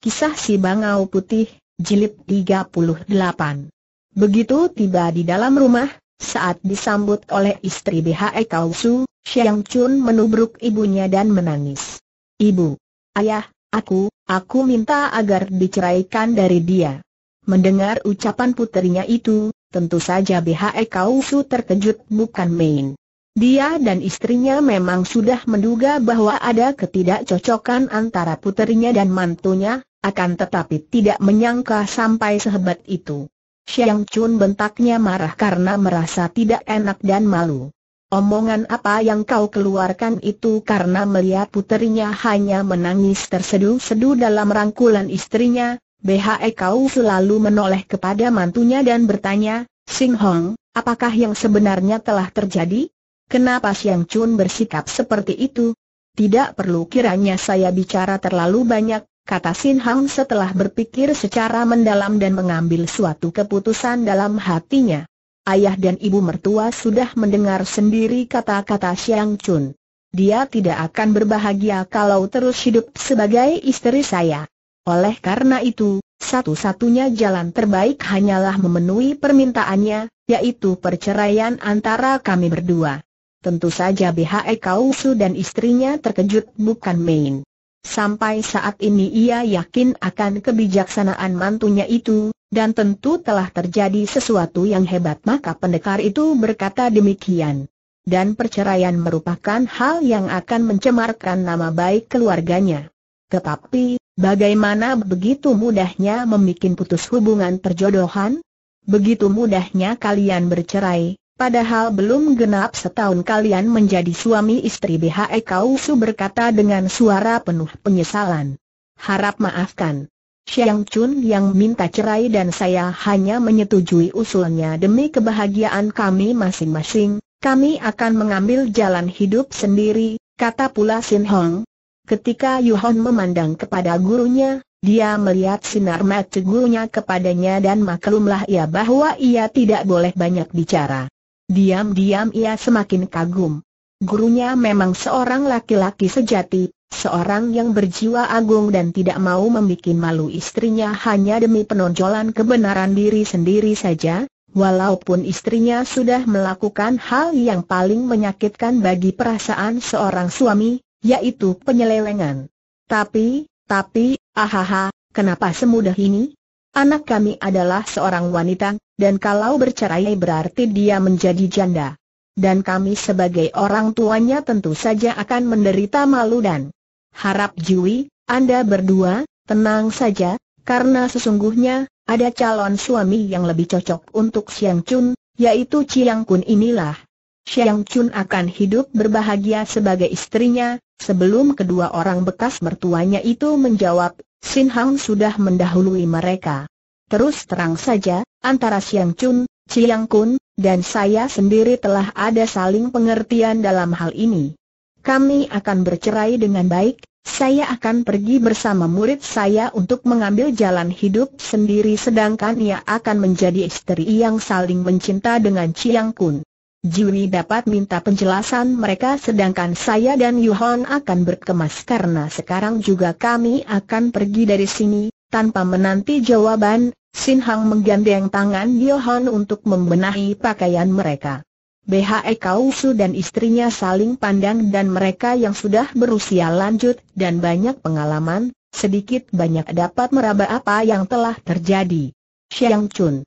Kisah Si Bangau Putih, Jilid 38 Begitu tiba di dalam rumah, saat disambut oleh istri BHE Kausu, Xiang Chun menubruk ibunya dan menangis. Ibu, ayah, aku, aku minta agar diceraikan dari dia. Mendengar ucapan putrinya itu, tentu saja BHE Kausu terkejut bukan main. Dia dan istrinya memang sudah menduga bahwa ada ketidakcocokan antara putrinya dan mantunya, akan tetapi tidak menyangka sampai sehebat itu. Xiang Chun bentaknya marah karena merasa tidak enak dan malu. Omongan apa yang kau keluarkan itu karena melihat puterinya hanya menangis tersedu seduh dalam rangkulan istrinya, BHE kau selalu menoleh kepada mantunya dan bertanya, Sing Hong, apakah yang sebenarnya telah terjadi? Kenapa Xiang Chun bersikap seperti itu? Tidak perlu kiranya saya bicara terlalu banyak, kata Sin Hang setelah berpikir secara mendalam dan mengambil suatu keputusan dalam hatinya. Ayah dan ibu mertua sudah mendengar sendiri kata-kata Xiang Chun. Dia tidak akan berbahagia kalau terus hidup sebagai istri saya. Oleh karena itu, satu-satunya jalan terbaik hanyalah memenuhi permintaannya, yaitu perceraian antara kami berdua. Tentu saja BHE Kausu dan istrinya terkejut bukan main. Sampai saat ini ia yakin akan kebijaksanaan mantunya itu, dan tentu telah terjadi sesuatu yang hebat maka pendekar itu berkata demikian. Dan perceraian merupakan hal yang akan mencemarkan nama baik keluarganya. Tetapi, bagaimana begitu mudahnya membuat putus hubungan perjodohan? Begitu mudahnya kalian bercerai, Padahal belum genap setahun kalian menjadi suami istri BHE kau su berkata dengan suara penuh penyesalan. Harap maafkan. Xiang Chun yang minta cerai dan saya hanya menyetujui usulnya demi kebahagiaan kami masing-masing, kami akan mengambil jalan hidup sendiri, kata pula Sin Hong. Ketika Yu Hon memandang kepada gurunya, dia melihat sinar mata gurunya kepadanya dan maklumlah ia bahwa ia tidak boleh banyak bicara. Diam-diam ia semakin kagum. Gurunya memang seorang laki-laki sejati, seorang yang berjiwa agung dan tidak mau membuat malu istrinya hanya demi penonjolan kebenaran diri sendiri saja, walaupun istrinya sudah melakukan hal yang paling menyakitkan bagi perasaan seorang suami, yaitu penyelewengan. Tapi, tapi, ahaha, kenapa semudah ini? Anak kami adalah seorang wanita, dan kalau bercerai berarti dia menjadi janda. Dan kami sebagai orang tuanya tentu saja akan menderita malu dan harap Jui, Anda berdua, tenang saja, karena sesungguhnya, ada calon suami yang lebih cocok untuk Siang Chun, yaitu Chiang Kun inilah. Siang Chun akan hidup berbahagia sebagai istrinya, sebelum kedua orang bekas mertuanya itu menjawab, Sin Hang sudah mendahului mereka. Terus terang saja, antara Siang Chun, Chiang Kun, dan saya sendiri telah ada saling pengertian dalam hal ini. Kami akan bercerai dengan baik, saya akan pergi bersama murid saya untuk mengambil jalan hidup sendiri sedangkan ia akan menjadi istri yang saling mencinta dengan Chiang Kun. Juni dapat minta penjelasan mereka sedangkan saya dan Yuhon akan berkemas karena sekarang juga kami akan pergi dari sini, tanpa menanti jawaban, Sin Hang menggandeng tangan Yuhon untuk membenahi pakaian mereka. BHE Kausu dan istrinya saling pandang dan mereka yang sudah berusia lanjut dan banyak pengalaman, sedikit banyak dapat meraba apa yang telah terjadi. Xiang Chun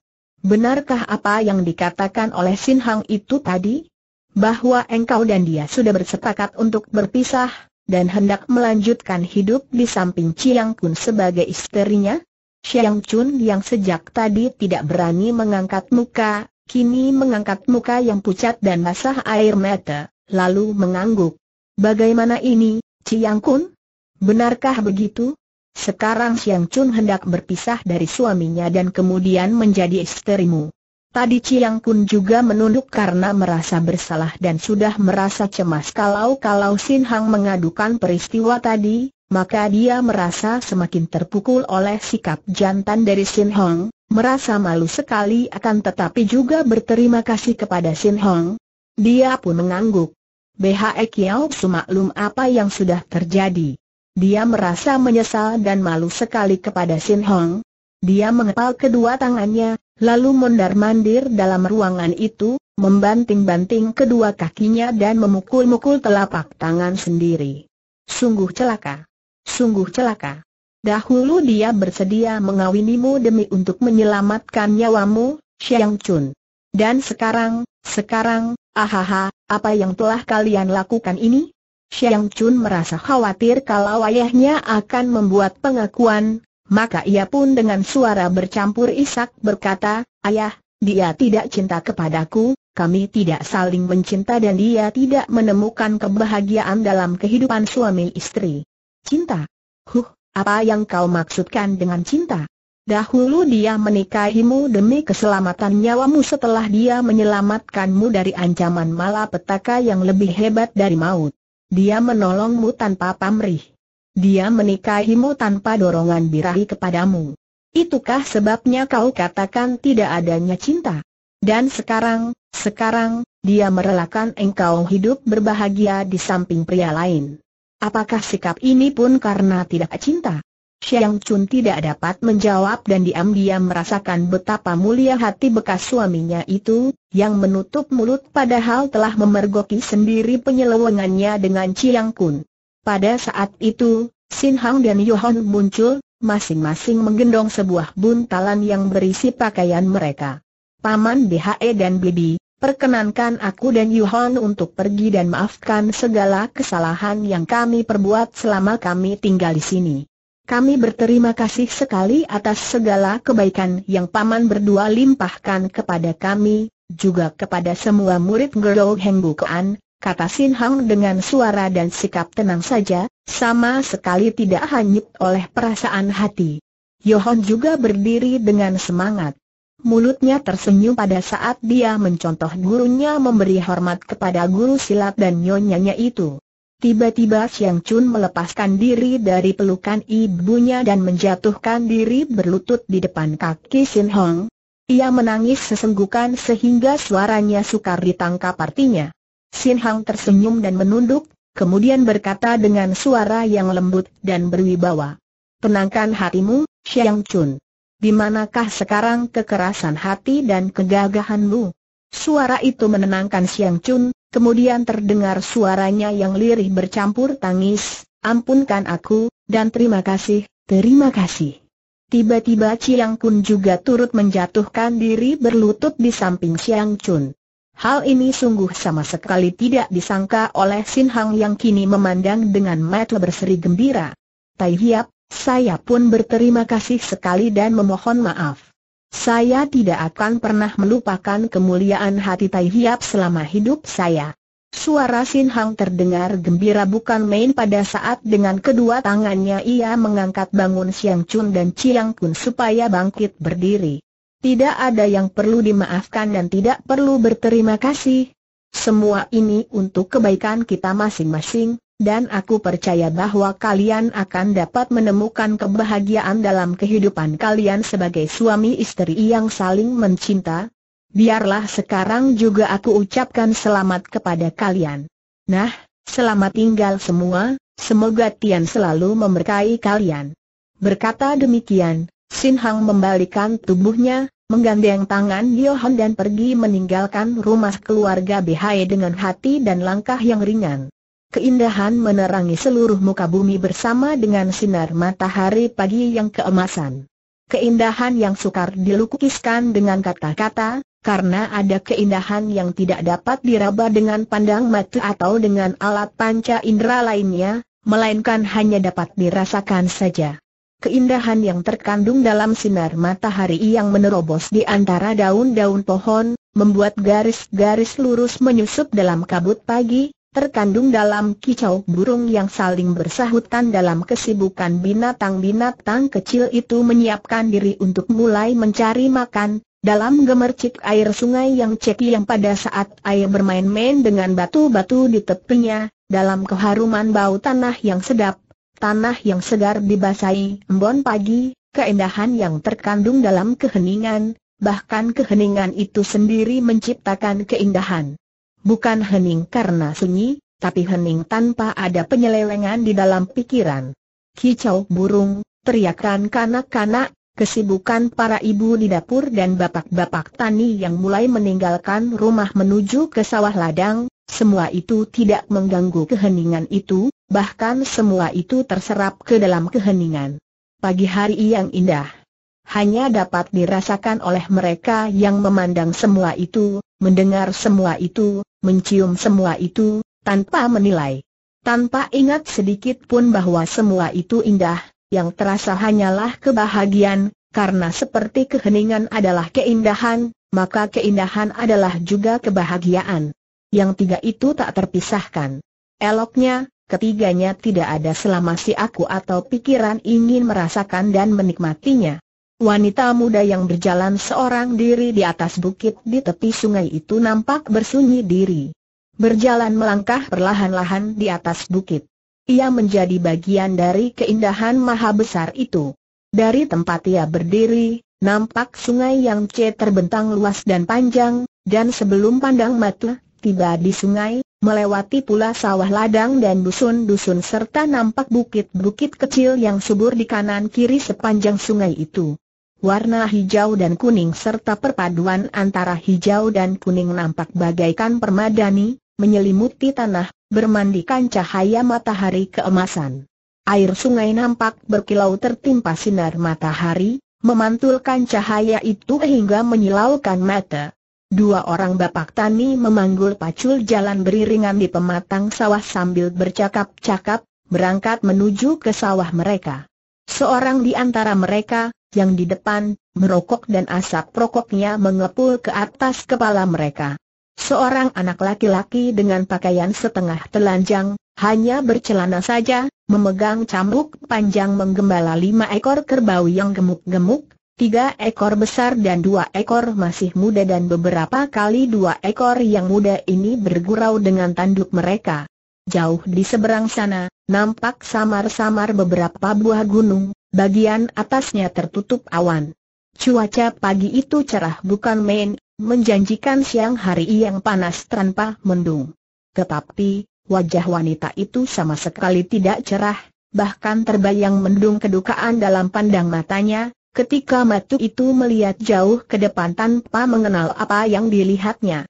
Benarkah apa yang dikatakan oleh Sin Hang itu tadi? Bahwa engkau dan dia sudah bersepakat untuk berpisah, dan hendak melanjutkan hidup di samping Chiang Kun sebagai istrinya? Chiang Chun yang sejak tadi tidak berani mengangkat muka, kini mengangkat muka yang pucat dan basah air mata, lalu mengangguk. Bagaimana ini, Chiang Kun? Benarkah begitu? Sekarang Siang Chun hendak berpisah dari suaminya dan kemudian menjadi istrimu. Tadi Chiang Kun juga menunduk karena merasa bersalah dan sudah merasa cemas kalau-kalau Sin Hang mengadukan peristiwa tadi, maka dia merasa semakin terpukul oleh sikap jantan dari Sin Hong, merasa malu sekali akan tetapi juga berterima kasih kepada Sin Hong. Dia pun mengangguk. BHE Kiao sumaklum apa yang sudah terjadi. Dia merasa menyesal dan malu sekali kepada Sin Hong. Dia mengepal kedua tangannya, lalu mondar-mandir dalam ruangan itu, membanting-banting kedua kakinya dan memukul-mukul telapak tangan sendiri. Sungguh celaka. Sungguh celaka. Dahulu dia bersedia mengawinimu demi untuk menyelamatkan nyawamu, Xiang Chun. Dan sekarang, sekarang, ahaha, apa yang telah kalian lakukan ini? Xiang Chun merasa khawatir kalau ayahnya akan membuat pengakuan, maka ia pun dengan suara bercampur isak berkata, Ayah, dia tidak cinta kepadaku, kami tidak saling mencinta dan dia tidak menemukan kebahagiaan dalam kehidupan suami istri. Cinta? Huh, apa yang kau maksudkan dengan cinta? Dahulu dia menikahimu demi keselamatan nyawamu setelah dia menyelamatkanmu dari ancaman malapetaka yang lebih hebat dari maut. Dia menolongmu tanpa pamrih. Dia menikahimu tanpa dorongan birahi kepadamu. Itukah sebabnya kau katakan tidak adanya cinta? Dan sekarang, sekarang, dia merelakan engkau hidup berbahagia di samping pria lain. Apakah sikap ini pun karena tidak cinta? Xiang Chun tidak dapat menjawab dan diam-diam merasakan betapa mulia hati bekas suaminya itu, yang menutup mulut padahal telah memergoki sendiri penyelewengannya dengan Chiang Kun. Pada saat itu, Sin Hang dan Yohan muncul, masing-masing menggendong sebuah buntalan yang berisi pakaian mereka. Paman BHE dan Bibi, perkenankan aku dan Yohan untuk pergi dan maafkan segala kesalahan yang kami perbuat selama kami tinggal di sini. Kami berterima kasih sekali atas segala kebaikan yang Paman berdua limpahkan kepada kami, juga kepada semua murid Gerou Heng Bukuan, kata Sin Hang dengan suara dan sikap tenang saja, sama sekali tidak hanyut oleh perasaan hati. Yohon juga berdiri dengan semangat. Mulutnya tersenyum pada saat dia mencontoh gurunya memberi hormat kepada guru silat dan nyonyanya itu. Tiba-tiba Siang Chun melepaskan diri dari pelukan ibunya dan menjatuhkan diri berlutut di depan kaki Sin Hong. Ia menangis sesenggukan sehingga suaranya sukar ditangkap artinya. Sin Hong tersenyum dan menunduk, kemudian berkata dengan suara yang lembut dan berwibawa. Tenangkan hatimu, Siang Chun. Di manakah sekarang kekerasan hati dan kegagahanmu? Suara itu menenangkan Siang Chun, kemudian terdengar suaranya yang lirih bercampur tangis, ampunkan aku, dan terima kasih, terima kasih. Tiba-tiba Chiang Kun juga turut menjatuhkan diri berlutut di samping Siang Chun. Hal ini sungguh sama sekali tidak disangka oleh Sin Hang yang kini memandang dengan mata berseri gembira. Tai Hiap, saya pun berterima kasih sekali dan memohon maaf. Saya tidak akan pernah melupakan kemuliaan hati Tai Hiap selama hidup saya. Suara Sin Hang terdengar gembira bukan main pada saat dengan kedua tangannya ia mengangkat bangun Siang Chun dan Chiang Kun supaya bangkit berdiri. Tidak ada yang perlu dimaafkan dan tidak perlu berterima kasih. Semua ini untuk kebaikan kita masing-masing, dan aku percaya bahwa kalian akan dapat menemukan kebahagiaan dalam kehidupan kalian sebagai suami istri yang saling mencinta. Biarlah sekarang juga aku ucapkan selamat kepada kalian. Nah, selamat tinggal semua, semoga Tian selalu memberkahi kalian. Berkata demikian, Sin Hang membalikan tubuhnya, menggandeng tangan Yohan dan pergi meninggalkan rumah keluarga Bhai dengan hati dan langkah yang ringan keindahan menerangi seluruh muka bumi bersama dengan sinar matahari pagi yang keemasan. Keindahan yang sukar dilukiskan dengan kata-kata, karena ada keindahan yang tidak dapat diraba dengan pandang mata atau dengan alat panca indera lainnya, melainkan hanya dapat dirasakan saja. Keindahan yang terkandung dalam sinar matahari yang menerobos di antara daun-daun pohon, membuat garis-garis lurus menyusup dalam kabut pagi, terkandung dalam kicau burung yang saling bersahutan dalam kesibukan binatang-binatang kecil itu menyiapkan diri untuk mulai mencari makan, dalam gemercik air sungai yang ceki yang pada saat air bermain-main dengan batu-batu di tepinya, dalam keharuman bau tanah yang sedap, tanah yang segar dibasahi embon pagi, keindahan yang terkandung dalam keheningan, bahkan keheningan itu sendiri menciptakan keindahan. Bukan hening karena sunyi, tapi hening tanpa ada penyelewengan di dalam pikiran. Kicau burung, teriakan kanak-kanak, kesibukan para ibu di dapur dan bapak-bapak tani yang mulai meninggalkan rumah menuju ke sawah ladang, semua itu tidak mengganggu keheningan itu, bahkan semua itu terserap ke dalam keheningan. Pagi hari yang indah. Hanya dapat dirasakan oleh mereka yang memandang semua itu, mendengar semua itu, mencium semua itu, tanpa menilai. Tanpa ingat sedikit pun bahwa semua itu indah, yang terasa hanyalah kebahagiaan, karena seperti keheningan adalah keindahan, maka keindahan adalah juga kebahagiaan. Yang tiga itu tak terpisahkan. Eloknya, ketiganya tidak ada selama si aku atau pikiran ingin merasakan dan menikmatinya. Wanita muda yang berjalan seorang diri di atas bukit di tepi sungai itu nampak bersunyi diri. Berjalan melangkah perlahan-lahan di atas bukit. Ia menjadi bagian dari keindahan maha besar itu. Dari tempat ia berdiri, nampak sungai yang C terbentang luas dan panjang, dan sebelum pandang mata, tiba di sungai, melewati pula sawah ladang dan dusun-dusun serta nampak bukit-bukit kecil yang subur di kanan-kiri sepanjang sungai itu warna hijau dan kuning serta perpaduan antara hijau dan kuning nampak bagaikan permadani, menyelimuti tanah, bermandikan cahaya matahari keemasan. Air sungai nampak berkilau tertimpa sinar matahari, memantulkan cahaya itu hingga menyilaukan mata. Dua orang bapak tani memanggul pacul jalan beriringan di pematang sawah sambil bercakap-cakap, berangkat menuju ke sawah mereka. Seorang di antara mereka, yang di depan, merokok dan asap rokoknya mengepul ke atas kepala mereka. Seorang anak laki-laki dengan pakaian setengah telanjang, hanya bercelana saja, memegang cambuk panjang menggembala lima ekor kerbau yang gemuk-gemuk, tiga ekor besar dan dua ekor masih muda dan beberapa kali dua ekor yang muda ini bergurau dengan tanduk mereka. Jauh di seberang sana, nampak samar-samar beberapa buah gunung, Bagian atasnya tertutup awan. Cuaca pagi itu cerah bukan main, menjanjikan siang hari yang panas tanpa mendung. Tetapi, wajah wanita itu sama sekali tidak cerah, bahkan terbayang mendung kedukaan dalam pandang matanya, ketika matu itu melihat jauh ke depan tanpa mengenal apa yang dilihatnya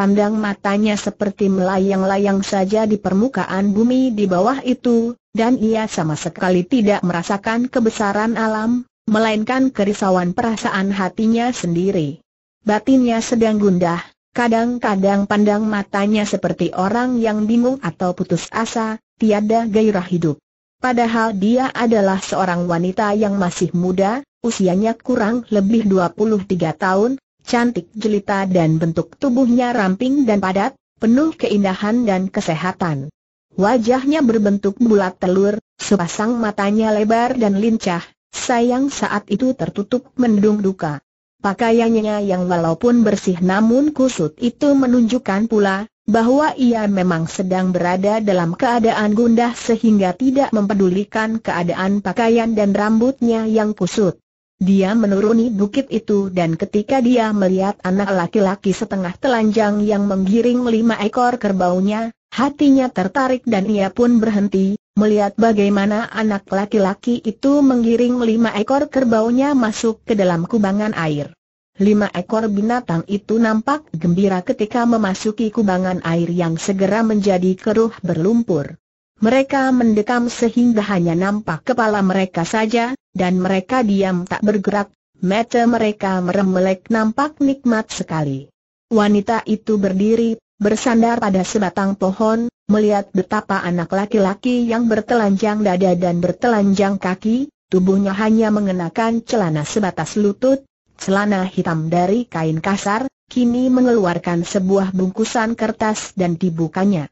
pandang matanya seperti melayang-layang saja di permukaan bumi di bawah itu, dan ia sama sekali tidak merasakan kebesaran alam, melainkan kerisauan perasaan hatinya sendiri. Batinnya sedang gundah, kadang-kadang pandang matanya seperti orang yang bingung atau putus asa, tiada gairah hidup. Padahal dia adalah seorang wanita yang masih muda, usianya kurang lebih 23 tahun, cantik jelita dan bentuk tubuhnya ramping dan padat, penuh keindahan dan kesehatan. Wajahnya berbentuk bulat telur, sepasang matanya lebar dan lincah, sayang saat itu tertutup mendung duka. Pakaiannya yang walaupun bersih namun kusut itu menunjukkan pula, bahwa ia memang sedang berada dalam keadaan gundah sehingga tidak mempedulikan keadaan pakaian dan rambutnya yang kusut. Dia menuruni bukit itu dan ketika dia melihat anak laki-laki setengah telanjang yang menggiring lima ekor kerbaunya, hatinya tertarik dan ia pun berhenti, melihat bagaimana anak laki-laki itu menggiring lima ekor kerbaunya masuk ke dalam kubangan air. Lima ekor binatang itu nampak gembira ketika memasuki kubangan air yang segera menjadi keruh berlumpur. Mereka mendekam sehingga hanya nampak kepala mereka saja, dan mereka diam tak bergerak, mata mereka melek nampak nikmat sekali. Wanita itu berdiri, bersandar pada sebatang pohon, melihat betapa anak laki-laki yang bertelanjang dada dan bertelanjang kaki, tubuhnya hanya mengenakan celana sebatas lutut, celana hitam dari kain kasar, kini mengeluarkan sebuah bungkusan kertas dan dibukanya.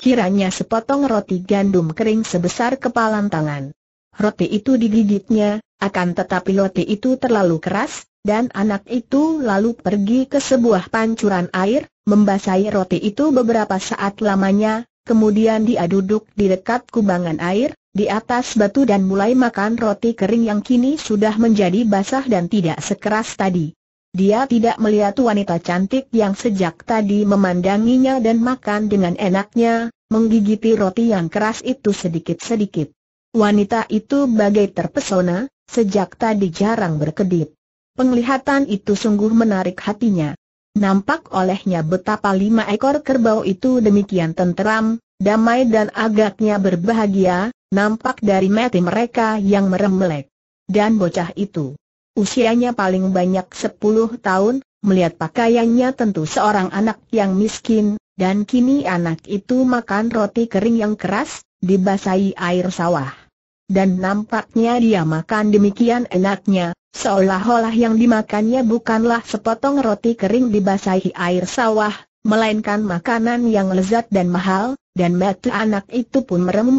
Kiranya sepotong roti gandum kering sebesar kepalan tangan. Roti itu digigitnya, akan tetapi roti itu terlalu keras, dan anak itu lalu pergi ke sebuah pancuran air, membasahi roti itu beberapa saat lamanya, kemudian dia duduk di dekat kubangan air, di atas batu dan mulai makan roti kering yang kini sudah menjadi basah dan tidak sekeras tadi. Dia tidak melihat wanita cantik yang sejak tadi memandanginya dan makan dengan enaknya, menggigiti roti yang keras itu sedikit-sedikit. Wanita itu bagai terpesona, sejak tadi jarang berkedip. Penglihatan itu sungguh menarik hatinya. Nampak olehnya betapa lima ekor kerbau itu demikian tenteram, damai dan agaknya berbahagia, nampak dari mati mereka yang meremelek. Dan bocah itu, usianya paling banyak 10 tahun, melihat pakaiannya tentu seorang anak yang miskin, dan kini anak itu makan roti kering yang keras, dibasahi air sawah dan nampaknya dia makan demikian enaknya, seolah-olah yang dimakannya bukanlah sepotong roti kering dibasahi air sawah, melainkan makanan yang lezat dan mahal, dan mata anak itu pun merem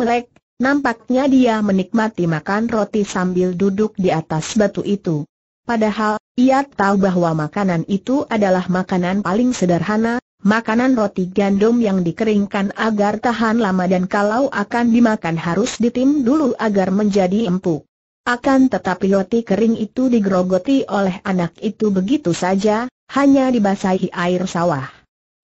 nampaknya dia menikmati makan roti sambil duduk di atas batu itu. Padahal, ia tahu bahwa makanan itu adalah makanan paling sederhana, makanan roti gandum yang dikeringkan agar tahan lama dan kalau akan dimakan harus ditim dulu agar menjadi empuk. Akan tetapi roti kering itu digerogoti oleh anak itu begitu saja, hanya dibasahi air sawah.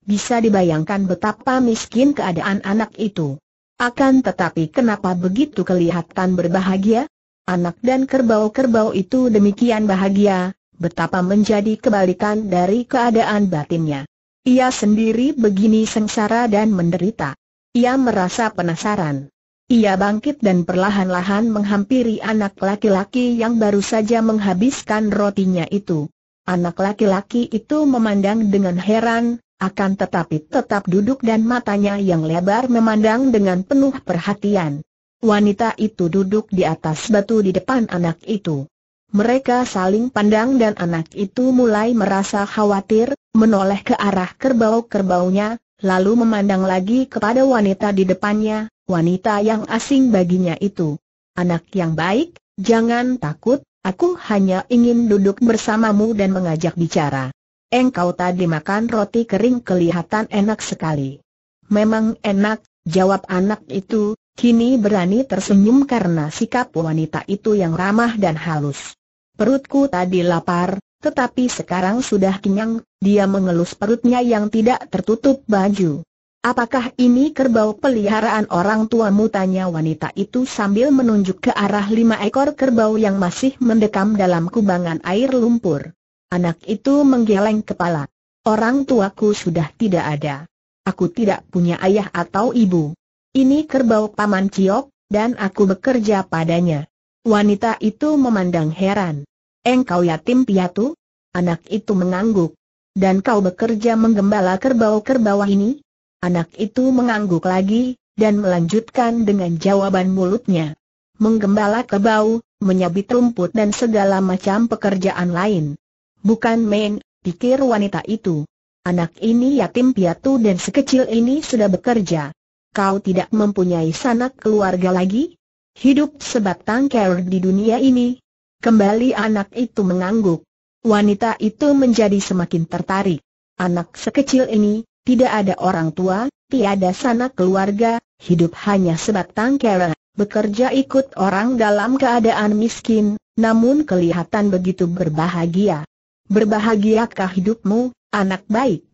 Bisa dibayangkan betapa miskin keadaan anak itu. Akan tetapi kenapa begitu kelihatan berbahagia? Anak dan kerbau-kerbau itu demikian bahagia, betapa menjadi kebalikan dari keadaan batinnya. Ia sendiri begini sengsara dan menderita. Ia merasa penasaran. Ia bangkit dan perlahan-lahan menghampiri anak laki-laki yang baru saja menghabiskan rotinya itu. Anak laki-laki itu memandang dengan heran, akan tetapi tetap duduk dan matanya yang lebar memandang dengan penuh perhatian. Wanita itu duduk di atas batu di depan anak itu. Mereka saling pandang dan anak itu mulai merasa khawatir, menoleh ke arah kerbau-kerbaunya, lalu memandang lagi kepada wanita di depannya, wanita yang asing baginya itu. Anak yang baik, jangan takut, aku hanya ingin duduk bersamamu dan mengajak bicara. Engkau tadi makan roti kering kelihatan enak sekali. Memang enak, jawab anak itu, Kini berani tersenyum karena sikap wanita itu yang ramah dan halus. Perutku tadi lapar, tetapi sekarang sudah kenyang, dia mengelus perutnya yang tidak tertutup baju. Apakah ini kerbau peliharaan orang tuamu? Tanya wanita itu sambil menunjuk ke arah lima ekor kerbau yang masih mendekam dalam kubangan air lumpur. Anak itu menggeleng kepala. Orang tuaku sudah tidak ada. Aku tidak punya ayah atau ibu. Ini kerbau paman Ciok, dan aku bekerja padanya. Wanita itu memandang heran. Engkau yatim piatu? Anak itu mengangguk. Dan kau bekerja menggembala kerbau-kerbau ini? Anak itu mengangguk lagi, dan melanjutkan dengan jawaban mulutnya. Menggembala kerbau, menyabit rumput dan segala macam pekerjaan lain. Bukan main, pikir wanita itu. Anak ini yatim piatu dan sekecil ini sudah bekerja. Kau tidak mempunyai sanak keluarga lagi? Hidup sebatang kera di dunia ini, Kembali anak itu mengangguk. Wanita itu menjadi semakin tertarik. Anak sekecil ini, tidak ada orang tua, tiada sanak keluarga, hidup hanya sebatang kera, bekerja ikut orang dalam keadaan miskin, namun kelihatan begitu berbahagia. Berbahagiakah hidupmu, anak baik?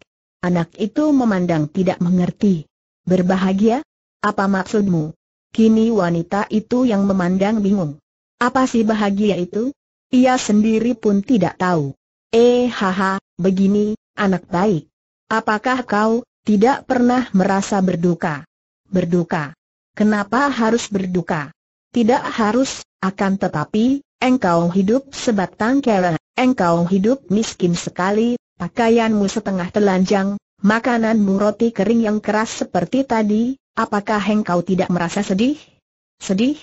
Anak itu memandang tidak mengerti. Berbahagia? Apa maksudmu? Kini wanita itu yang memandang bingung. Apa sih bahagia itu? Ia sendiri pun tidak tahu. Eh haha, begini, anak baik. Apakah kau tidak pernah merasa berduka? Berduka. Kenapa harus berduka? Tidak harus, akan tetapi, engkau hidup sebatang kara, engkau hidup miskin sekali, pakaianmu setengah telanjang, makananmu roti kering yang keras seperti tadi, apakah engkau tidak merasa sedih? Sedih?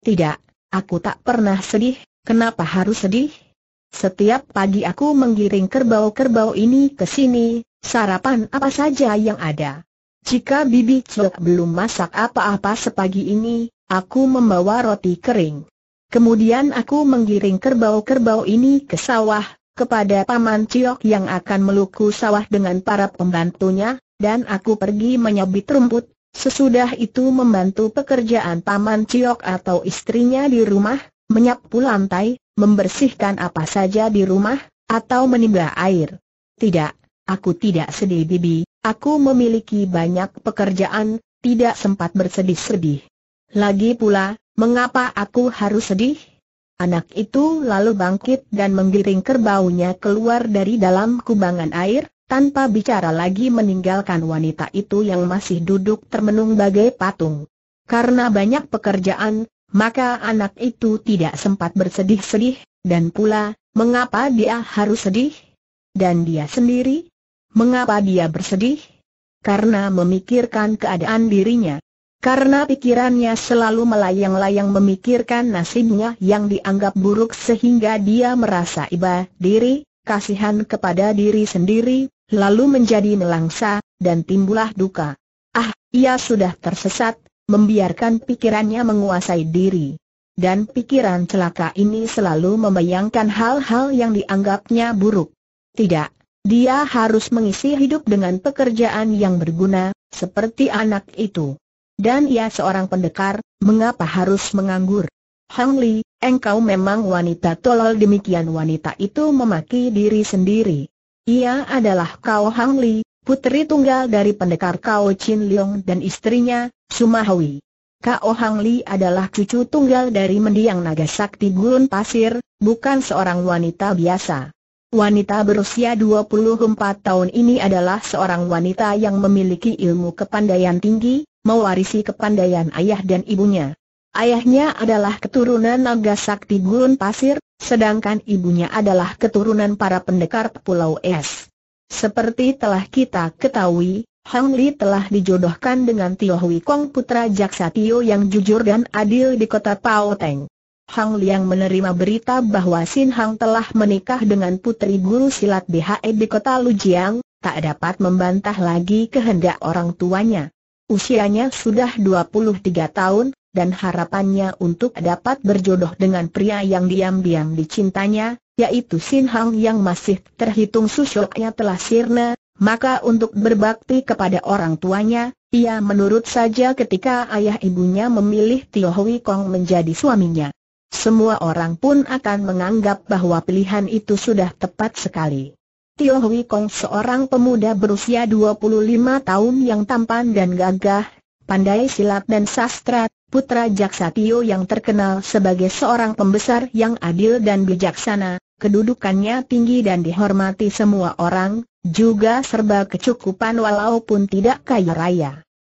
Tidak. Aku tak pernah sedih, kenapa harus sedih? Setiap pagi aku menggiring kerbau-kerbau ini ke sini, sarapan apa saja yang ada. Jika Bibi Cok belum masak apa-apa sepagi ini, aku membawa roti kering. Kemudian aku menggiring kerbau-kerbau ini ke sawah, kepada Paman Ciok yang akan meluku sawah dengan para pembantunya, dan aku pergi menyabit rumput, Sesudah itu membantu pekerjaan Paman Ciok atau istrinya di rumah, menyapu lantai, membersihkan apa saja di rumah, atau menimba air. Tidak, aku tidak sedih Bibi, aku memiliki banyak pekerjaan, tidak sempat bersedih-sedih. Lagi pula, mengapa aku harus sedih? Anak itu lalu bangkit dan menggiring kerbaunya keluar dari dalam kubangan air, tanpa bicara lagi meninggalkan wanita itu yang masih duduk termenung bagai patung. Karena banyak pekerjaan, maka anak itu tidak sempat bersedih-sedih, dan pula, mengapa dia harus sedih? Dan dia sendiri? Mengapa dia bersedih? Karena memikirkan keadaan dirinya. Karena pikirannya selalu melayang-layang memikirkan nasibnya yang dianggap buruk sehingga dia merasa iba diri, kasihan kepada diri sendiri, lalu menjadi melangsa, dan timbulah duka. Ah, ia sudah tersesat, membiarkan pikirannya menguasai diri. Dan pikiran celaka ini selalu membayangkan hal-hal yang dianggapnya buruk. Tidak, dia harus mengisi hidup dengan pekerjaan yang berguna, seperti anak itu. Dan ia seorang pendekar, mengapa harus menganggur? Hang Li, engkau memang wanita tolol demikian wanita itu memaki diri sendiri. Ia adalah Kao Hang Li, putri tunggal dari pendekar Kao Chin Leong dan istrinya, Sumahui. Kao Hang Li adalah cucu tunggal dari mendiang naga sakti gurun pasir, bukan seorang wanita biasa. Wanita berusia 24 tahun ini adalah seorang wanita yang memiliki ilmu kepandaian tinggi, mewarisi kepandaian ayah dan ibunya. Ayahnya adalah keturunan naga sakti gurun pasir, sedangkan ibunya adalah keturunan para pendekar Pulau Es. Seperti telah kita ketahui, Hang Li telah dijodohkan dengan Tio Hui Kong putra jaksa Tio yang jujur dan adil di kota Pao Teng. Hang Li yang menerima berita bahwa Sin Hang telah menikah dengan putri guru silat BHE di kota Lujiang, tak dapat membantah lagi kehendak orang tuanya. Usianya sudah 23 tahun, dan harapannya untuk dapat berjodoh dengan pria yang diam-diam dicintanya, yaitu Sin Hang yang masih terhitung susuknya telah sirna, maka untuk berbakti kepada orang tuanya, ia menurut saja ketika ayah ibunya memilih Tio Hui Kong menjadi suaminya. Semua orang pun akan menganggap bahwa pilihan itu sudah tepat sekali. Tio Hui Kong seorang pemuda berusia 25 tahun yang tampan dan gagah, pandai silat dan sastra, putra Jaksa Tio yang terkenal sebagai seorang pembesar yang adil dan bijaksana, kedudukannya tinggi dan dihormati semua orang, juga serba kecukupan walaupun tidak kaya raya.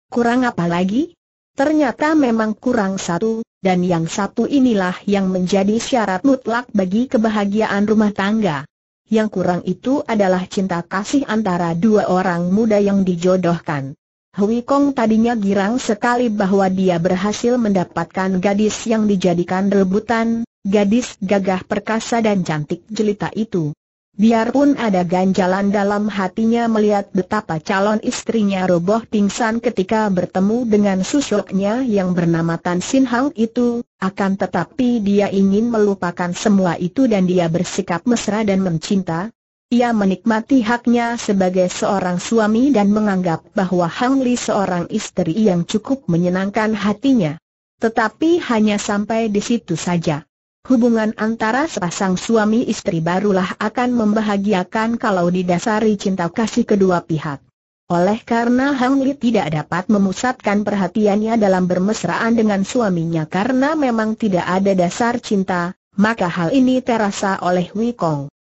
Kurang apa lagi? Ternyata memang kurang satu, dan yang satu inilah yang menjadi syarat mutlak bagi kebahagiaan rumah tangga. Yang kurang itu adalah cinta kasih antara dua orang muda yang dijodohkan. Hui Kong tadinya girang sekali bahwa dia berhasil mendapatkan gadis yang dijadikan rebutan, gadis gagah perkasa dan cantik jelita itu. Biarpun ada ganjalan dalam hatinya melihat betapa calon istrinya roboh pingsan ketika bertemu dengan susuknya yang bernama Tan Sin Hang itu, akan tetapi dia ingin melupakan semua itu dan dia bersikap mesra dan mencinta, ia menikmati haknya sebagai seorang suami dan menganggap bahwa Hang Li seorang istri yang cukup menyenangkan hatinya. Tetapi hanya sampai di situ saja. Hubungan antara sepasang suami istri barulah akan membahagiakan kalau didasari cinta kasih kedua pihak. Oleh karena Hang Li tidak dapat memusatkan perhatiannya dalam bermesraan dengan suaminya karena memang tidak ada dasar cinta, maka hal ini terasa oleh Wei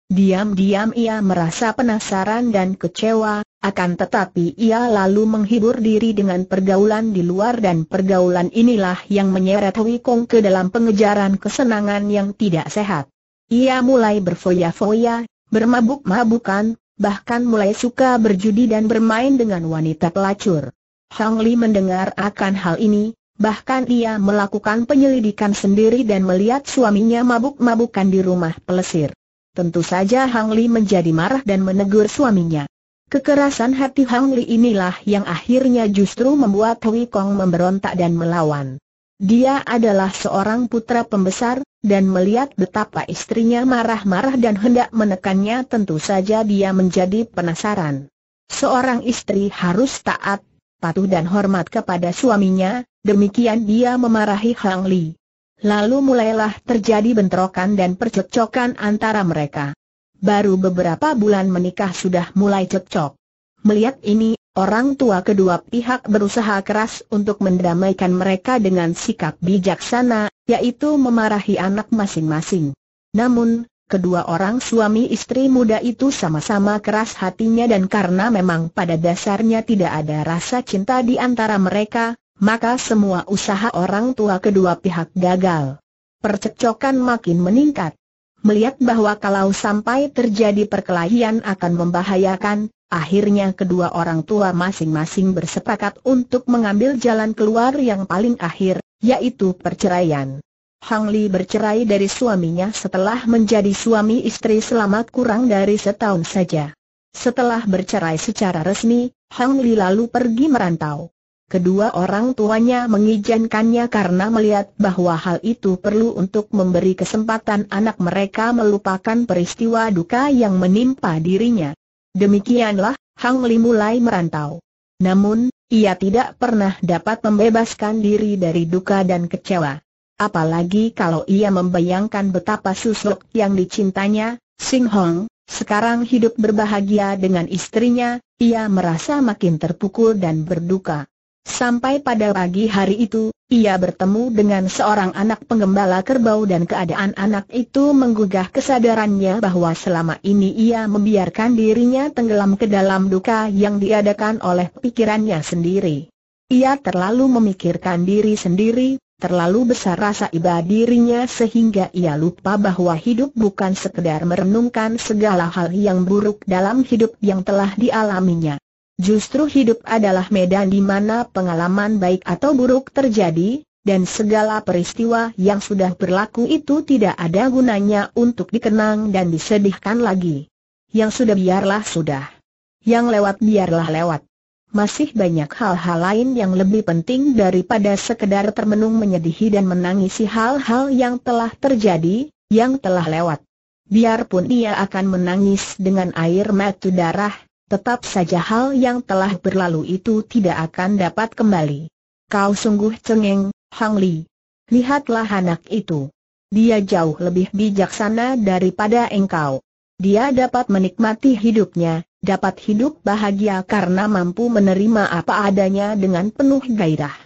Diam-diam ia merasa penasaran dan kecewa, akan tetapi ia lalu menghibur diri dengan pergaulan di luar dan pergaulan inilah yang menyeret Hui ke dalam pengejaran kesenangan yang tidak sehat. Ia mulai berfoya-foya, bermabuk-mabukan, bahkan mulai suka berjudi dan bermain dengan wanita pelacur. Hang Li mendengar akan hal ini, bahkan ia melakukan penyelidikan sendiri dan melihat suaminya mabuk-mabukan di rumah pelesir. Tentu saja Hang Li menjadi marah dan menegur suaminya. Kekerasan hati Hang Li inilah yang akhirnya justru membuat Hui Kong memberontak dan melawan. Dia adalah seorang putra pembesar, dan melihat betapa istrinya marah-marah dan hendak menekannya tentu saja dia menjadi penasaran. Seorang istri harus taat, patuh dan hormat kepada suaminya, demikian dia memarahi Hang Li. Lalu mulailah terjadi bentrokan dan percekcokan antara mereka. Baru beberapa bulan menikah sudah mulai cekcok. Melihat ini, orang tua kedua pihak berusaha keras untuk mendamaikan mereka dengan sikap bijaksana, yaitu memarahi anak masing-masing. Namun, Kedua orang suami istri muda itu sama-sama keras hatinya dan karena memang pada dasarnya tidak ada rasa cinta di antara mereka, maka semua usaha orang tua kedua pihak gagal. Percekcokan makin meningkat. Melihat bahwa kalau sampai terjadi perkelahian akan membahayakan, akhirnya kedua orang tua masing-masing bersepakat untuk mengambil jalan keluar yang paling akhir, yaitu perceraian. Hang Li bercerai dari suaminya setelah menjadi suami istri selama kurang dari setahun saja. Setelah bercerai secara resmi, Hang Li lalu pergi merantau. Kedua orang tuanya mengizinkannya karena melihat bahwa hal itu perlu untuk memberi kesempatan anak mereka melupakan peristiwa duka yang menimpa dirinya. Demikianlah, Hang Li mulai merantau. Namun, ia tidak pernah dapat membebaskan diri dari duka dan kecewa. Apalagi kalau ia membayangkan betapa susuk yang dicintanya, Sing Hong, sekarang hidup berbahagia dengan istrinya, ia merasa makin terpukul dan berduka. Sampai pada pagi hari itu, ia bertemu dengan seorang anak pengembala kerbau dan keadaan anak itu menggugah kesadarannya bahwa selama ini ia membiarkan dirinya tenggelam ke dalam duka yang diadakan oleh pikirannya sendiri. Ia terlalu memikirkan diri sendiri, terlalu besar rasa iba dirinya sehingga ia lupa bahwa hidup bukan sekedar merenungkan segala hal yang buruk dalam hidup yang telah dialaminya. Justru hidup adalah medan di mana pengalaman baik atau buruk terjadi, dan segala peristiwa yang sudah berlaku itu tidak ada gunanya untuk dikenang dan disedihkan lagi. Yang sudah biarlah sudah. Yang lewat biarlah lewat. Masih banyak hal-hal lain yang lebih penting daripada sekedar termenung menyedihi dan menangisi hal-hal yang telah terjadi, yang telah lewat. Biarpun ia akan menangis dengan air mata darah, tetap saja hal yang telah berlalu itu tidak akan dapat kembali. Kau sungguh cengeng, Hang Li. Lihatlah anak itu. Dia jauh lebih bijaksana daripada engkau. Dia dapat menikmati hidupnya, dapat hidup bahagia karena mampu menerima apa adanya dengan penuh gairah.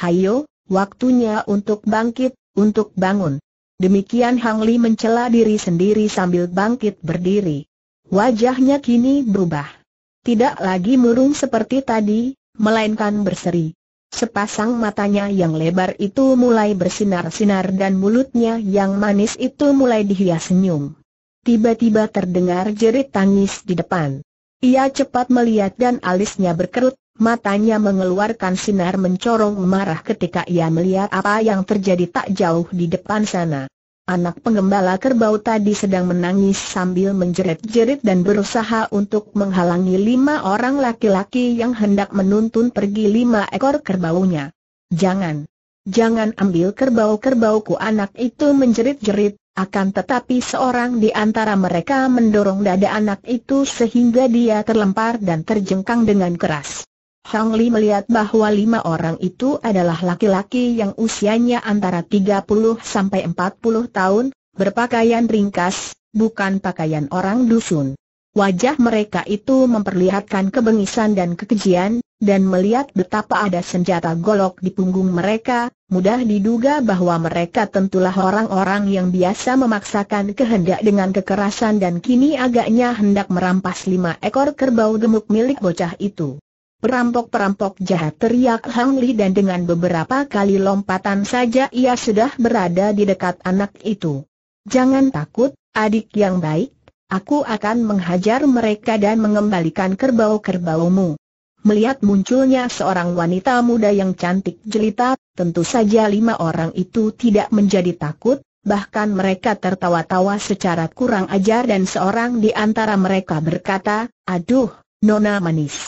Hayo, waktunya untuk bangkit, untuk bangun. Demikian Hang Li mencela diri sendiri sambil bangkit berdiri. Wajahnya kini berubah. Tidak lagi murung seperti tadi, melainkan berseri. Sepasang matanya yang lebar itu mulai bersinar-sinar dan mulutnya yang manis itu mulai dihias senyum. Tiba-tiba terdengar jerit tangis di depan. Ia cepat melihat dan alisnya berkerut, matanya mengeluarkan sinar mencorong marah ketika ia melihat apa yang terjadi tak jauh di depan sana. Anak pengembala kerbau tadi sedang menangis sambil menjerit-jerit dan berusaha untuk menghalangi lima orang laki-laki yang hendak menuntun pergi lima ekor kerbaunya. Jangan, jangan ambil kerbau-kerbauku anak itu menjerit-jerit, akan tetapi seorang di antara mereka mendorong dada anak itu sehingga dia terlempar dan terjengkang dengan keras. Hang Li melihat bahwa lima orang itu adalah laki-laki yang usianya antara 30 sampai 40 tahun, berpakaian ringkas, bukan pakaian orang dusun. Wajah mereka itu memperlihatkan kebengisan dan kekejian, dan melihat betapa ada senjata golok di punggung mereka, mudah diduga bahwa mereka tentulah orang-orang yang biasa memaksakan kehendak dengan kekerasan dan kini agaknya hendak merampas lima ekor kerbau gemuk milik bocah itu. Perampok-perampok jahat teriak Hang Li dan dengan beberapa kali lompatan saja ia sudah berada di dekat anak itu. Jangan takut, adik yang baik, aku akan menghajar mereka dan mengembalikan kerbau-kerbaumu. Melihat munculnya seorang wanita muda yang cantik jelita, tentu saja lima orang itu tidak menjadi takut, bahkan mereka tertawa-tawa secara kurang ajar dan seorang di antara mereka berkata, Aduh, Nona manis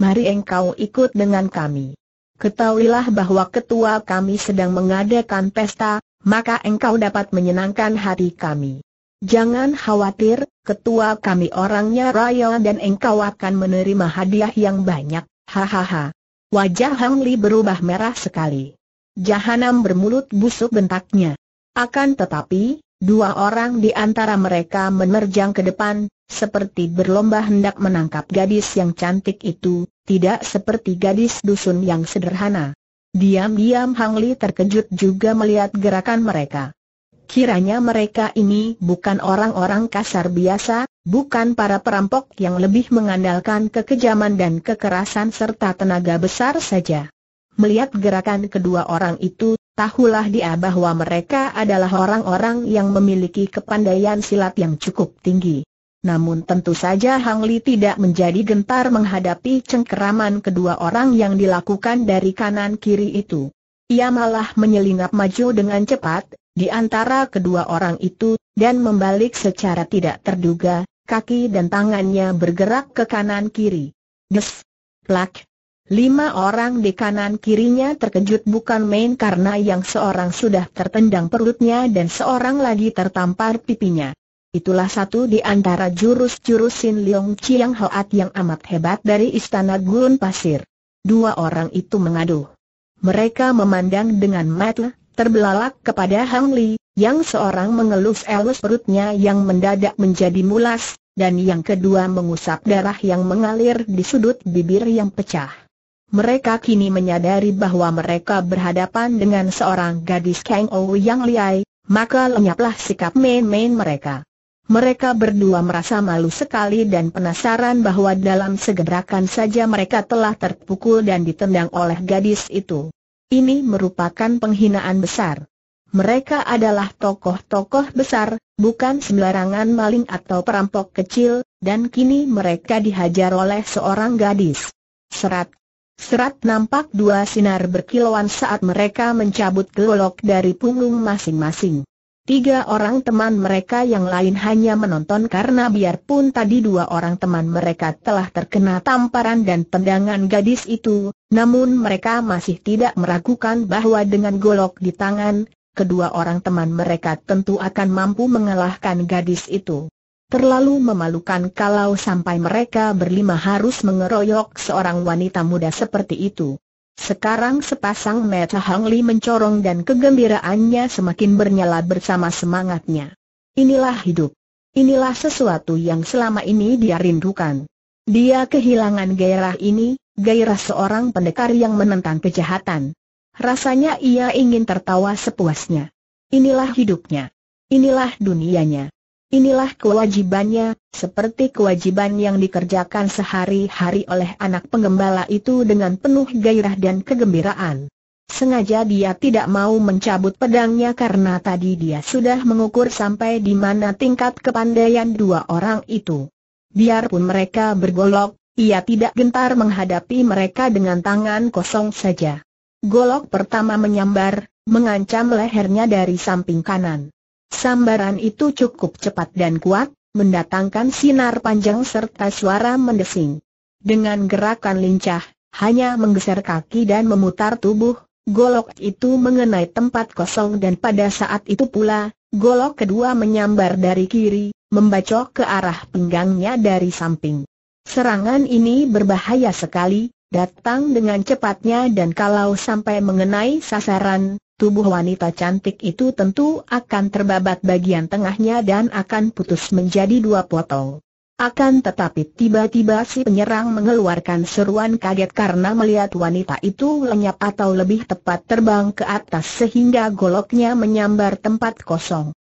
mari engkau ikut dengan kami. Ketahuilah bahwa ketua kami sedang mengadakan pesta, maka engkau dapat menyenangkan hati kami. Jangan khawatir, ketua kami orangnya royal dan engkau akan menerima hadiah yang banyak, hahaha. Wajah Hang Li berubah merah sekali. Jahanam bermulut busuk bentaknya. Akan tetapi, dua orang di antara mereka menerjang ke depan, seperti berlomba hendak menangkap gadis yang cantik itu, tidak seperti gadis dusun yang sederhana. Diam-diam Hang Li terkejut juga melihat gerakan mereka. Kiranya mereka ini bukan orang-orang kasar biasa, bukan para perampok yang lebih mengandalkan kekejaman dan kekerasan serta tenaga besar saja. Melihat gerakan kedua orang itu, tahulah dia bahwa mereka adalah orang-orang yang memiliki kepandaian silat yang cukup tinggi. Namun tentu saja Hang Li tidak menjadi gentar menghadapi cengkeraman kedua orang yang dilakukan dari kanan kiri itu. Ia malah menyelinap maju dengan cepat, di antara kedua orang itu, dan membalik secara tidak terduga, kaki dan tangannya bergerak ke kanan kiri. Des! Plak! Lima orang di kanan kirinya terkejut bukan main karena yang seorang sudah tertendang perutnya dan seorang lagi tertampar pipinya. Itulah satu di antara jurus-jurus Sin Leong Chiang Hoat yang amat hebat dari Istana Gurun Pasir. Dua orang itu mengaduh. Mereka memandang dengan mata terbelalak kepada Hang Li, yang seorang mengelus-elus perutnya yang mendadak menjadi mulas, dan yang kedua mengusap darah yang mengalir di sudut bibir yang pecah. Mereka kini menyadari bahwa mereka berhadapan dengan seorang gadis Kang Ou yang liai, maka lenyaplah sikap main-main mereka mereka berdua merasa malu sekali dan penasaran bahwa dalam segerakan saja mereka telah terpukul dan ditendang oleh gadis itu. Ini merupakan penghinaan besar. Mereka adalah tokoh-tokoh besar, bukan sembarangan maling atau perampok kecil, dan kini mereka dihajar oleh seorang gadis. Serat Serat nampak dua sinar berkilauan saat mereka mencabut golok dari punggung masing-masing. Tiga orang teman mereka yang lain hanya menonton karena biarpun tadi dua orang teman mereka telah terkena tamparan dan tendangan gadis itu, namun mereka masih tidak meragukan bahwa dengan golok di tangan, kedua orang teman mereka tentu akan mampu mengalahkan gadis itu. Terlalu memalukan kalau sampai mereka berlima harus mengeroyok seorang wanita muda seperti itu. Sekarang sepasang mata Hang Li mencorong dan kegembiraannya semakin bernyala bersama semangatnya. Inilah hidup. Inilah sesuatu yang selama ini dia rindukan. Dia kehilangan gairah ini, gairah seorang pendekar yang menentang kejahatan. Rasanya ia ingin tertawa sepuasnya. Inilah hidupnya. Inilah dunianya. Inilah kewajibannya, seperti kewajiban yang dikerjakan sehari-hari oleh anak pengembala itu dengan penuh gairah dan kegembiraan. Sengaja dia tidak mau mencabut pedangnya karena tadi dia sudah mengukur sampai di mana tingkat kepandaian dua orang itu. Biarpun mereka bergolok, ia tidak gentar menghadapi mereka dengan tangan kosong saja. Golok pertama menyambar, mengancam lehernya dari samping kanan. Sambaran itu cukup cepat dan kuat, mendatangkan sinar panjang serta suara mendesing. Dengan gerakan lincah, hanya menggeser kaki dan memutar tubuh, golok itu mengenai tempat kosong dan pada saat itu pula, golok kedua menyambar dari kiri, membacok ke arah pinggangnya dari samping. Serangan ini berbahaya sekali, datang dengan cepatnya dan kalau sampai mengenai sasaran, tubuh wanita cantik itu tentu akan terbabat bagian tengahnya dan akan putus menjadi dua potong. Akan tetapi tiba-tiba si penyerang mengeluarkan seruan kaget karena melihat wanita itu lenyap atau lebih tepat terbang ke atas sehingga goloknya menyambar tempat kosong.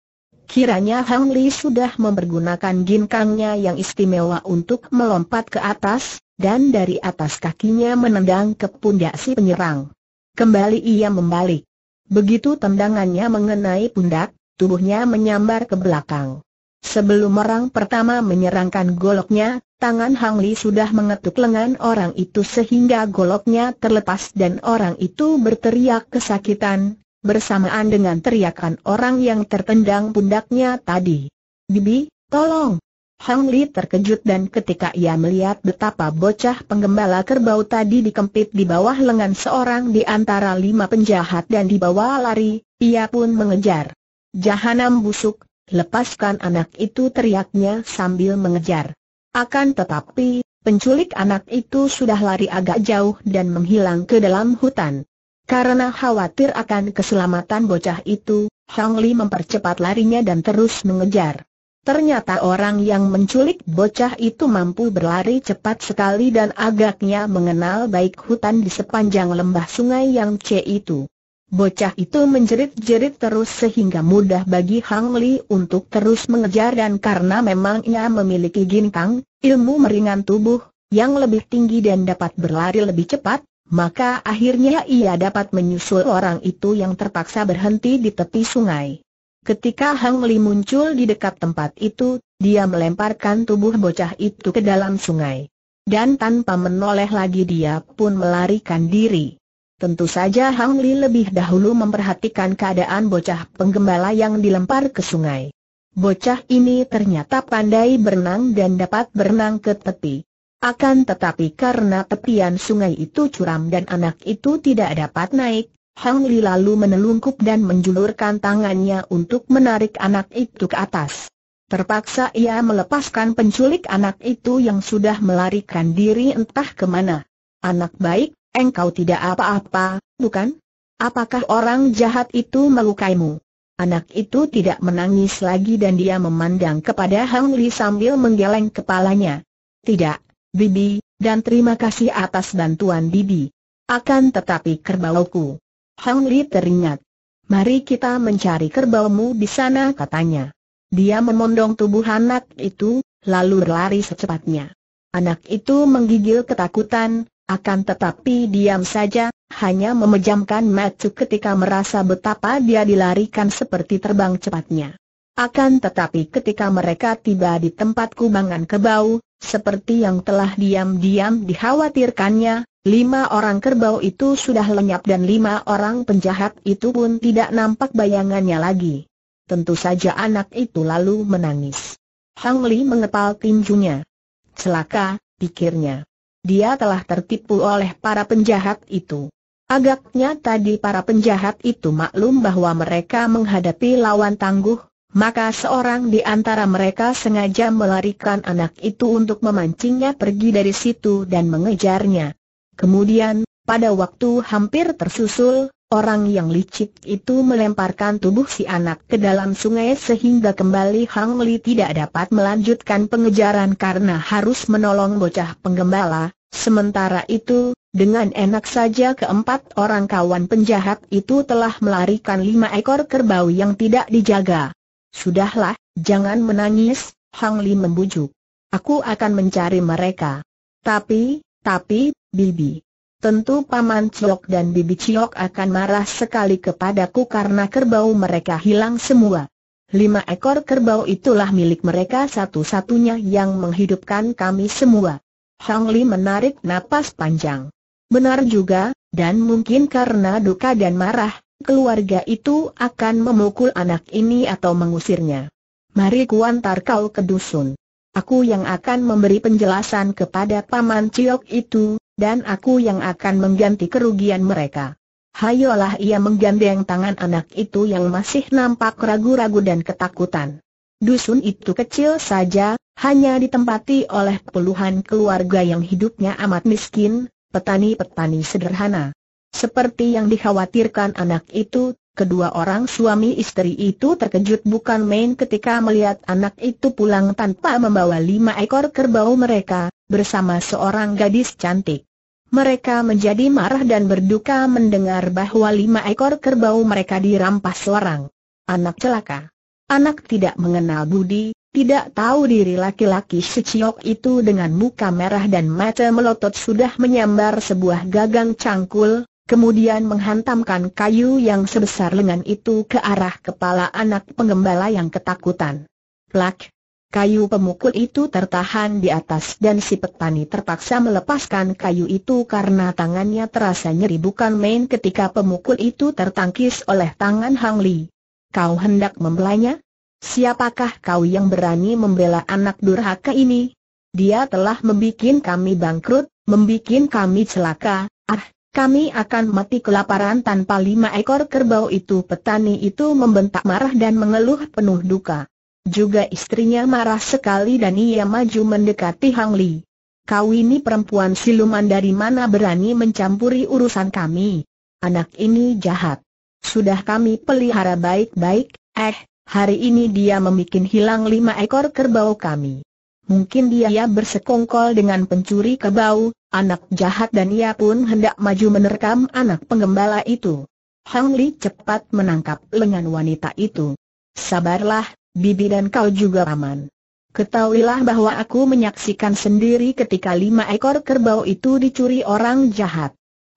Kiranya Hang Li sudah mempergunakan ginkangnya yang istimewa untuk melompat ke atas, dan dari atas kakinya menendang ke pundak si penyerang. Kembali ia membalik. Begitu tendangannya mengenai pundak, tubuhnya menyambar ke belakang. Sebelum orang pertama menyerangkan goloknya, tangan Hang Li sudah mengetuk lengan orang itu sehingga goloknya terlepas dan orang itu berteriak kesakitan, bersamaan dengan teriakan orang yang tertendang pundaknya tadi. Bibi, tolong, Hong Li terkejut dan ketika ia melihat betapa bocah penggembala kerbau tadi dikempit di bawah lengan seorang di antara lima penjahat dan dibawa lari, ia pun mengejar. Jahanam busuk, lepaskan anak itu teriaknya sambil mengejar. Akan tetapi, penculik anak itu sudah lari agak jauh dan menghilang ke dalam hutan. Karena khawatir akan keselamatan bocah itu, Hong Li mempercepat larinya dan terus mengejar. Ternyata orang yang menculik bocah itu mampu berlari cepat sekali dan agaknya mengenal baik hutan di sepanjang lembah sungai yang C itu. Bocah itu menjerit-jerit terus sehingga mudah bagi Hang Li untuk terus mengejar dan karena memang ia memiliki gintang, ilmu meringan tubuh, yang lebih tinggi dan dapat berlari lebih cepat, maka akhirnya ia dapat menyusul orang itu yang terpaksa berhenti di tepi sungai. Ketika Hang Li muncul di dekat tempat itu, dia melemparkan tubuh bocah itu ke dalam sungai. Dan tanpa menoleh lagi dia pun melarikan diri. Tentu saja Hang Li lebih dahulu memperhatikan keadaan bocah penggembala yang dilempar ke sungai. Bocah ini ternyata pandai berenang dan dapat berenang ke tepi. Akan tetapi karena tepian sungai itu curam dan anak itu tidak dapat naik, Hang Li lalu menelungkup dan menjulurkan tangannya untuk menarik anak itu ke atas. Terpaksa ia melepaskan penculik anak itu yang sudah melarikan diri entah kemana. Anak baik, engkau tidak apa-apa, bukan? Apakah orang jahat itu melukaimu? Anak itu tidak menangis lagi dan dia memandang kepada Hang Li sambil menggeleng kepalanya. Tidak, Bibi, dan terima kasih atas bantuan Bibi. Akan tetapi kerbauku Hang Li teringat. Mari kita mencari kerbaumu di sana katanya. Dia memondong tubuh anak itu, lalu berlari secepatnya. Anak itu menggigil ketakutan, akan tetapi diam saja, hanya memejamkan mata ketika merasa betapa dia dilarikan seperti terbang cepatnya. Akan tetapi ketika mereka tiba di tempat kubangan kebau, seperti yang telah diam-diam dikhawatirkannya, Lima orang kerbau itu sudah lenyap dan lima orang penjahat itu pun tidak nampak bayangannya lagi. Tentu saja anak itu lalu menangis. Hang Li mengepal tinjunya. Celaka, pikirnya. Dia telah tertipu oleh para penjahat itu. Agaknya tadi para penjahat itu maklum bahwa mereka menghadapi lawan tangguh, maka seorang di antara mereka sengaja melarikan anak itu untuk memancingnya pergi dari situ dan mengejarnya. Kemudian, pada waktu hampir tersusul, orang yang licik itu melemparkan tubuh si anak ke dalam sungai sehingga kembali Hang Li tidak dapat melanjutkan pengejaran karena harus menolong bocah penggembala. Sementara itu, dengan enak saja keempat orang kawan penjahat itu telah melarikan lima ekor kerbau yang tidak dijaga. Sudahlah, jangan menangis, Hang Li membujuk. Aku akan mencari mereka. Tapi, tapi, Bibi. Tentu Paman Ciok dan Bibi Ciok akan marah sekali kepadaku karena kerbau mereka hilang semua. Lima ekor kerbau itulah milik mereka satu-satunya yang menghidupkan kami semua. Hang Li menarik napas panjang. Benar juga, dan mungkin karena duka dan marah, keluarga itu akan memukul anak ini atau mengusirnya. Mari kuantar kau ke dusun. Aku yang akan memberi penjelasan kepada Paman Ciok itu, dan aku yang akan mengganti kerugian mereka. Hayolah ia menggandeng tangan anak itu yang masih nampak ragu-ragu dan ketakutan. Dusun itu kecil saja, hanya ditempati oleh puluhan keluarga yang hidupnya amat miskin, petani-petani sederhana. Seperti yang dikhawatirkan anak itu, Kedua orang suami istri itu terkejut bukan main ketika melihat anak itu pulang tanpa membawa lima ekor kerbau mereka, bersama seorang gadis cantik. Mereka menjadi marah dan berduka mendengar bahwa lima ekor kerbau mereka dirampas orang. Anak celaka. Anak tidak mengenal budi, tidak tahu diri laki-laki seciok itu dengan muka merah dan mata melotot sudah menyambar sebuah gagang cangkul, kemudian menghantamkan kayu yang sebesar lengan itu ke arah kepala anak pengembala yang ketakutan. Plak! Kayu pemukul itu tertahan di atas dan si petani terpaksa melepaskan kayu itu karena tangannya terasa nyeri bukan main ketika pemukul itu tertangkis oleh tangan Hang Li. Kau hendak membelanya? Siapakah kau yang berani membela anak durhaka ini? Dia telah membuat kami bangkrut, membuat kami celaka, ah, kami akan mati kelaparan tanpa lima ekor kerbau itu petani itu membentak marah dan mengeluh penuh duka. Juga istrinya marah sekali dan ia maju mendekati Hang Li. Kau ini perempuan siluman dari mana berani mencampuri urusan kami? Anak ini jahat. Sudah kami pelihara baik-baik, eh, hari ini dia membuat hilang lima ekor kerbau kami. Mungkin dia bersekongkol dengan pencuri kebau, anak jahat dan ia pun hendak maju menerkam anak pengembala itu. Hang Li cepat menangkap lengan wanita itu. Sabarlah, bibi dan kau juga aman. Ketahuilah bahwa aku menyaksikan sendiri ketika lima ekor kerbau itu dicuri orang jahat.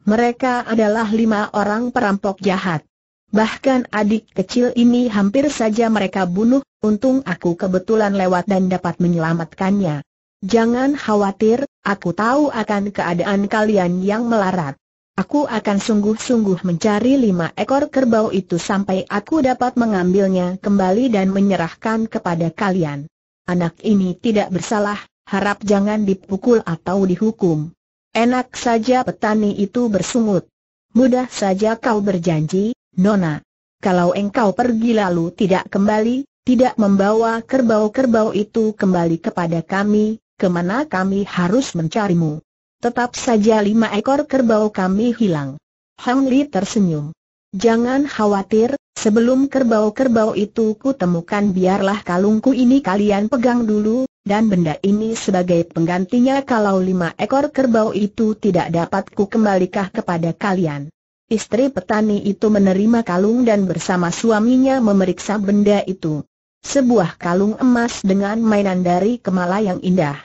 Mereka adalah lima orang perampok jahat. Bahkan adik kecil ini hampir saja mereka bunuh, untung aku kebetulan lewat dan dapat menyelamatkannya. Jangan khawatir, aku tahu akan keadaan kalian yang melarat. Aku akan sungguh-sungguh mencari lima ekor kerbau itu sampai aku dapat mengambilnya kembali dan menyerahkan kepada kalian. Anak ini tidak bersalah, harap jangan dipukul atau dihukum. Enak saja petani itu bersungut. Mudah saja kau berjanji, Nona, kalau engkau pergi lalu tidak kembali, tidak membawa kerbau-kerbau itu kembali kepada kami, kemana kami harus mencarimu. Tetap saja lima ekor kerbau kami hilang. Hang Li tersenyum. Jangan khawatir, sebelum kerbau-kerbau itu kutemukan biarlah kalungku ini kalian pegang dulu, dan benda ini sebagai penggantinya kalau lima ekor kerbau itu tidak dapat ku kembalikah kepada kalian. Istri petani itu menerima kalung dan bersama suaminya memeriksa benda itu. Sebuah kalung emas dengan mainan dari kemala yang indah.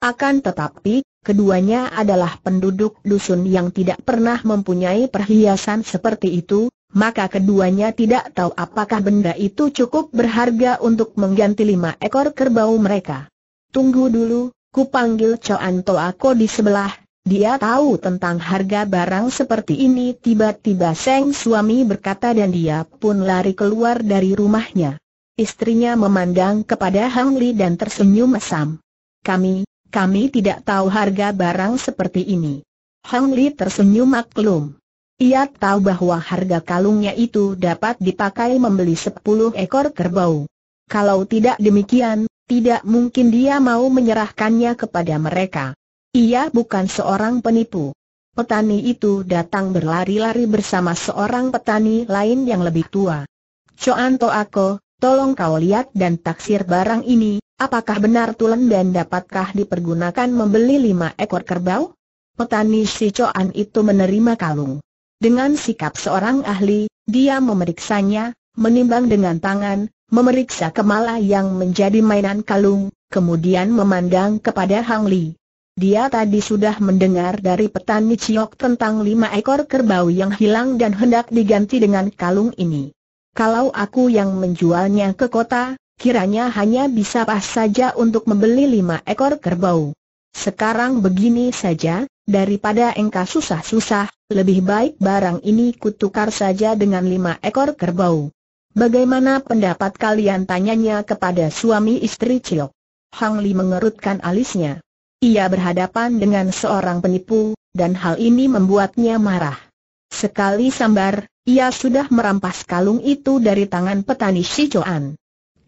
Akan tetapi, keduanya adalah penduduk dusun yang tidak pernah mempunyai perhiasan seperti itu, maka keduanya tidak tahu apakah benda itu cukup berharga untuk mengganti lima ekor kerbau mereka. Tunggu dulu, ku panggil Choan Toako di sebelah dia tahu tentang harga barang seperti ini tiba-tiba Seng suami berkata dan dia pun lari keluar dari rumahnya. Istrinya memandang kepada Hang Li dan tersenyum mesam. Kami, kami tidak tahu harga barang seperti ini. Hang Li tersenyum maklum. Ia tahu bahwa harga kalungnya itu dapat dipakai membeli 10 ekor kerbau. Kalau tidak demikian, tidak mungkin dia mau menyerahkannya kepada mereka. Ia bukan seorang penipu. Petani itu datang berlari-lari bersama seorang petani lain yang lebih tua. Coan Toako, tolong kau lihat dan taksir barang ini, apakah benar tulen dan dapatkah dipergunakan membeli lima ekor kerbau? Petani si Coan itu menerima kalung. Dengan sikap seorang ahli, dia memeriksanya, menimbang dengan tangan, memeriksa kemala yang menjadi mainan kalung, kemudian memandang kepada Hang Li. Dia tadi sudah mendengar dari petani Ciok tentang lima ekor kerbau yang hilang dan hendak diganti dengan kalung ini. Kalau aku yang menjualnya ke kota, kiranya hanya bisa pas saja untuk membeli lima ekor kerbau. Sekarang begini saja, daripada engkau susah-susah, lebih baik barang ini kutukar saja dengan lima ekor kerbau. Bagaimana pendapat kalian tanyanya kepada suami istri Ciok? Hang Li mengerutkan alisnya. Ia berhadapan dengan seorang penipu, dan hal ini membuatnya marah. Sekali sambar, ia sudah merampas kalung itu dari tangan petani Joan.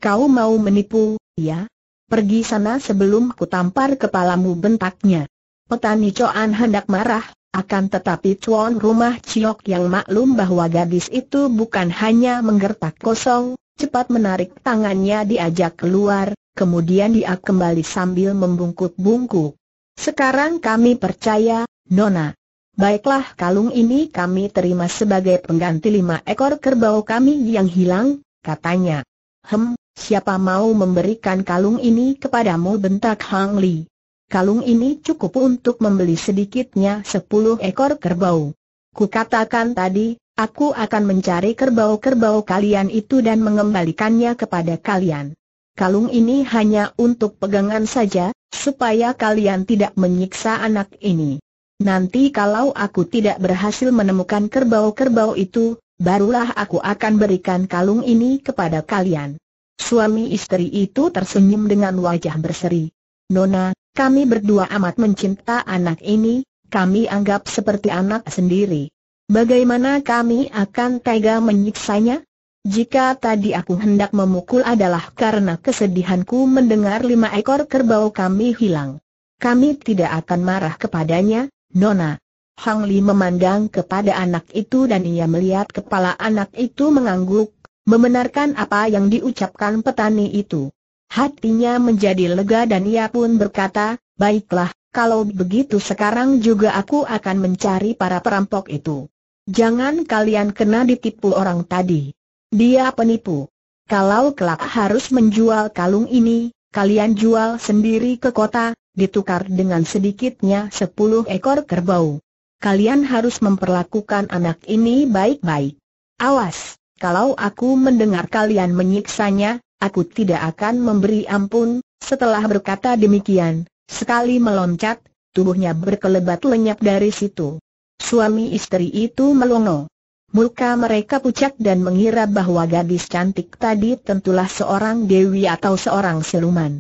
Kau mau menipu, ya? Pergi sana sebelum kutampar tampar kepalamu bentaknya. Petani Choan hendak marah, akan tetapi tuan rumah Ciok yang maklum bahwa gadis itu bukan hanya menggertak kosong, cepat menarik tangannya diajak keluar, kemudian dia kembali sambil membungkuk-bungkuk. Sekarang kami percaya, Nona. Baiklah kalung ini kami terima sebagai pengganti lima ekor kerbau kami yang hilang, katanya. Hem, siapa mau memberikan kalung ini kepadamu bentak Hang Li. Kalung ini cukup untuk membeli sedikitnya sepuluh ekor kerbau. Kukatakan tadi, aku akan mencari kerbau-kerbau kalian itu dan mengembalikannya kepada kalian kalung ini hanya untuk pegangan saja, supaya kalian tidak menyiksa anak ini. Nanti kalau aku tidak berhasil menemukan kerbau-kerbau itu, barulah aku akan berikan kalung ini kepada kalian. Suami istri itu tersenyum dengan wajah berseri. Nona, kami berdua amat mencinta anak ini, kami anggap seperti anak sendiri. Bagaimana kami akan tega menyiksanya? Jika tadi aku hendak memukul adalah karena kesedihanku mendengar lima ekor kerbau kami hilang. Kami tidak akan marah kepadanya, Nona. Hang Li memandang kepada anak itu dan ia melihat kepala anak itu mengangguk, membenarkan apa yang diucapkan petani itu. Hatinya menjadi lega dan ia pun berkata, baiklah, kalau begitu sekarang juga aku akan mencari para perampok itu. Jangan kalian kena ditipu orang tadi. Dia penipu. Kalau kelak harus menjual kalung ini, kalian jual sendiri ke kota, ditukar dengan sedikitnya 10 ekor kerbau. Kalian harus memperlakukan anak ini baik-baik. Awas, kalau aku mendengar kalian menyiksanya, aku tidak akan memberi ampun. Setelah berkata demikian, sekali meloncat, tubuhnya berkelebat lenyap dari situ. Suami istri itu melongo. Muka mereka pucat dan mengira bahwa gadis cantik tadi tentulah seorang dewi atau seorang siluman.